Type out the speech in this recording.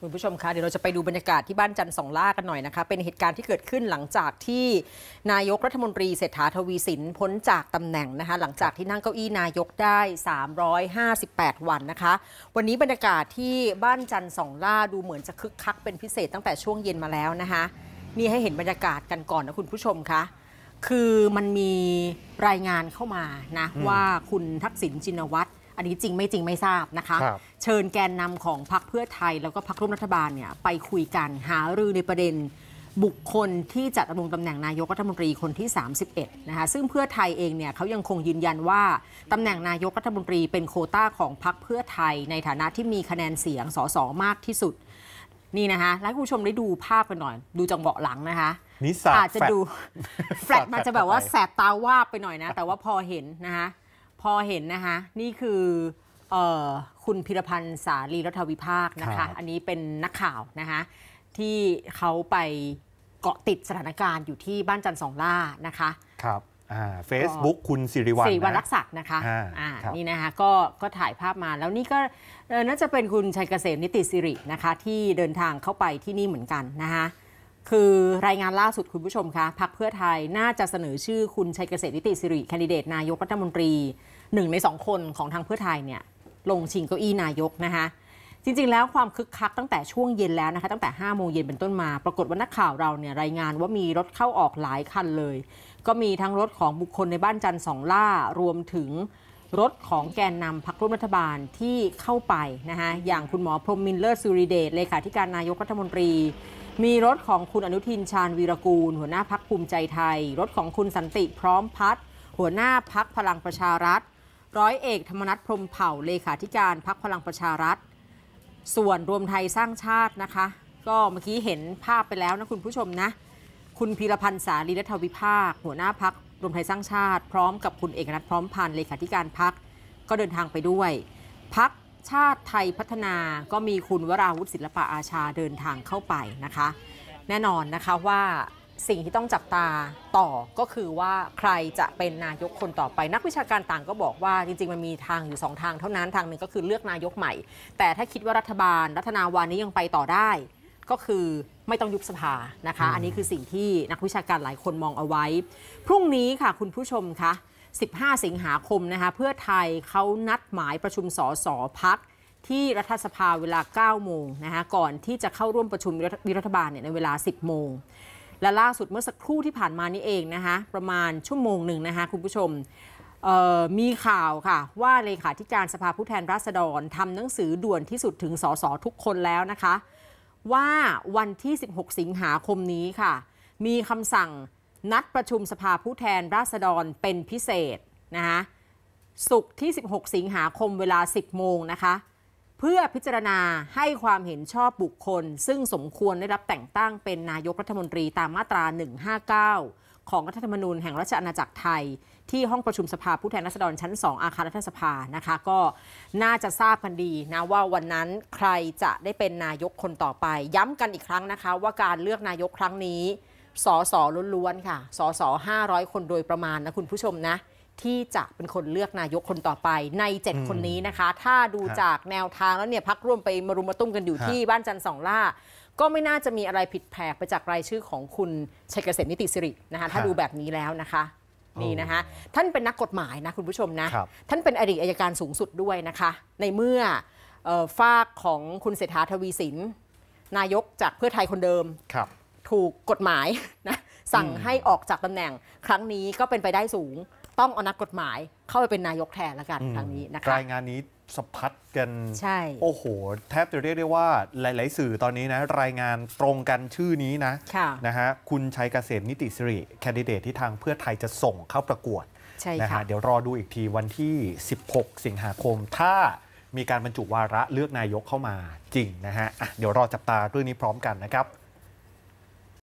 คุณผู้ชมคะเดี๋ยวเราจะไปดูบรรยากาศที่บ้านจันทร์สองล่ากันหน่อยนะคะ เป็นเหตุการณ์ที่เกิดขึ้นหลังจากที่นายกรัฐมนตรีเศรษฐาทวีสินพ้นจากตำแหน่งนะคะหลังจากที่นั่งเก้าอี้นายกได้ 358 วันนะคะ วันนี้บรรยากาศที่บ้านจันทร์สองล่าดูเหมือนจะคึกคักเป็นพิเศษตั้งแต่ช่วงเย็นมาแล้วนะคะนี่ให้เห็นบรรยากาศกันก่อนนะคุณผู้ชมคะคือมันมีรายงานเข้ามานะว่าคุณทักษิณชินวัตรอันนี้จริงไม่จริงไม่ทราบนะคะ เชิญแกนนำของพรรคเพื่อไทยแล้วก็พรรคร่วมรัฐบาลเนี่ย ไปคุยกันหารือในประเด็นบุคคลที่จะดำรงตำแหน่งนายกรัฐมนตรีคนที่ 31 นะคะ ซึ่งเพื่อไทยเองเนี่ยเขายังคงยืนยันว่าตำแหน่งนายกรัฐมนตรีเป็นโคต้าของพรรคเพื่อไทยในฐานะที่มีคะแนนเสียงสสมากที่สุด นี่นะคะแล้คุณผู้ชมได้ดูภาพกันหน่อย ดูจังเบาะหลังนะคะนิสาอาจจะดูแฟลตมันจะแบบว่าแสบตาว่าบไปหน่อยนะ แต่ว่าพอเห็นนะคะพอเห็นนะคะนี่คือคุณพิรพันธ์สาลีรัฐวิภาคนะคะอันนี้เป็นนักข่าวนะคะที่เขาไปเกาะติดสถานการณ์อยู่ที่บ้านจันสองล่านะคะครับเฟซบุ๊กคุณสิริวัลสิริวัลรักษักนะคะะะนี่นะคะก็ก็ถ่ายภาพมาแล้วนี่ก็น่าจะเป็นคุณชัยเกษมนิติสิรินะคะที่เดินทางเข้าไปที่นี่เหมือนกันนะคะคือรายงานล่าสุดคุณผู้ชมคะพักเพื่อไทยน่าจะเสนอชื่อคุณชัยเกษมนิติสิริแคนดิเดตนายกรัฐมนตรีหนึ่งในสองคนของทางเพื่อไทยเนี่ยลงชิงเก้าอี้นายกนะคะ จริงๆ แล้วความคึกคักตั้งแต่ช่วงเย็นแล้วนะคะ ตั้งแต่5้าโมงเย็นเป็นต้นมา ปรากฏว่านักข่าวเราเนี่ยรายงานว่ามีรถเข้าออกหลายคันเลย ก็มีทั้งรถของบุคคลในบ้านจันทร์สองล่า รวมถึงรถของแกนนำพรรคร่วมรัฐบาลที่เข้าไปนะคะอย่างคุณหมอพรมมินเลอร์ซูริเดตเลขาธิการนายกรัฐมนตรี มีรถของคุณอนุทินชาญวีรกูล หัวหน้าพักภูมิใจไทย รถของคุณสันติพร้อมพัฒหัวหน้าพักพลังประชารัฐร้อยเอกธรรมนัฐพรมเผ่าเลขาธิการพักพลังประชารัฐ ส่วนรวมไทยสร้างชาตินะคะ ก็เมื่อกี้เห็นภาพไปแล้วนะคุณผู้ชมนะ คุณพีรพันธ์สาลีรัฐวิภาค หัวหน้าพักรวมไทยสร้างชาติพร้อมกับคุณเอกนัทพร้อมพันธ์เลขาธิการพักก็เดินทางไปด้วยพักชาติไทยพัฒนาก็มีคุณวราวุฒิศิลปะอาชาเดินทางเข้าไปนะคะ แน่นอนนะคะว่าสิ่งที่ต้องจับตาต่อ ก็คือว่าใครจะเป็นนายกคนต่อไป นักวิชาการต่างก็บอกว่าจริงๆ มันมีทางอยู่ 2 ทาง เท่านั้น ทางหนึ่งก็คือเลือกนายกใหม่ แต่ถ้าคิดว่ารัฐบาลรัฐนาวานี้ยังไปต่อได้ ก็คือไม่ต้องยุบสภานะคะ อันนี้คือสิ่งที่นักวิชาการหลายคนมองเอาไว้ พรุ่งนี้ค่ะคุณผู้ชมคะ15 สิงหาคมนะคะ เพื่อไทยเขานัดหมายประชุมสสพักที่รัฐสภาเวลา9โมงนะคะ ก่อนที่จะเข้าร่วมประชุมรัฐบาลเนี่ยในเวลา 10โมงและล่าสุดเมื่อสักครู่ที่ผ่านมานี้เองนะคะประมาณชั่วโมงหนึ่งนะคะคุณผู้ชมมีข่าวค่ะ ว่าเลขาธิการสภาผู้แทนราษฎรทำหนังสือด่วนที่สุดถึงสสทุกคนแล้วนะคะ ว่าวันที่ 16 สิงหาคมนี้ค่ะ มีคำสั่งนัดประชุมสภาผู้แทนราษฎรเป็นพิเศษนะคะสุกที่ 16 สิงหาคมเวลา 10โมงนะคะเพื่อพิจารณาให้ความเห็นชอบบุคคล ซึ่งสมควรได้รับแต่งตั้งเป็นนายกรัฐมนตรีตามมาตรา 159 ของรัฐธรรมนูญแห่งราชอาณาจักรไทยที่ห้องประชุมสภาผู้แทนราษฎรชั้น 2 อาคารรัฐสภานะคะ ก็น่าจะทราบกันดีนะว่าวันนั้นใครจะได้เป็นนายกคนต่อไป ย้ำกันอีกครั้งนะคะ ว่าการเลือกนายกครั้งนี้สอสอล้วนๆค่ะสอสอ500 คนโดยประมาณนะคุณผู้ชมนะที่จะเป็นคนเลือกนายกคนต่อไปใน7คนนี้นะคะ ถ้าดูจากแนวทางแล้วเนี่ยพักร่วมไปมารุมมาตุ้มกันอยู่ที่บ้านจันทร์สองล่า ก็ไม่น่าจะมีอะไรผิดแผก ไปจากรายชื่อของคุณ ชัยเกษมนิติสิรินะคะถ้าดูแบบนี้แล้วนะคะนี่นะคะ ท่านเป็นนักกฎหมายนะคุณผู้ชมนะ ท่านเป็นอดีตอายการสูงสุดด้วยนะคะ ในเมื่อฝากของคุณเศรษฐาทวีสินนายกจากเพื่อไทยคนเดิมถูกกฎหมายนะสั่งให้ออกจากตำแหน่งครั้งนี้ก็เป็นไปได้สูงต้องเอานักกฎหมายเข้าไปเป็นนายกแทนแล้วกันครั้งนี้นะคะรายงานนี้สะพัดกัน ใช่ โอ้โห แทบจะเรียกได้ว่าหลายๆ สื่อตอนนี้นะ รายงานตรงกันชื่อนี้นะะนะฮะคุณชัยเกษมนิติสิริ แคนดิเดตที่ทางเพื่อไทยจะส่งเข้าประกวด ใช่นะฮะเดี๋ยวรอดูอีกทีวันที่ 16 สิงหาคม ถ้ามีการบรรจุวาระเลือกนายกเข้ามาจริงนะฮะะเดี๋ยวรอจับตาเรื่องนี้พร้อมกันนะครับ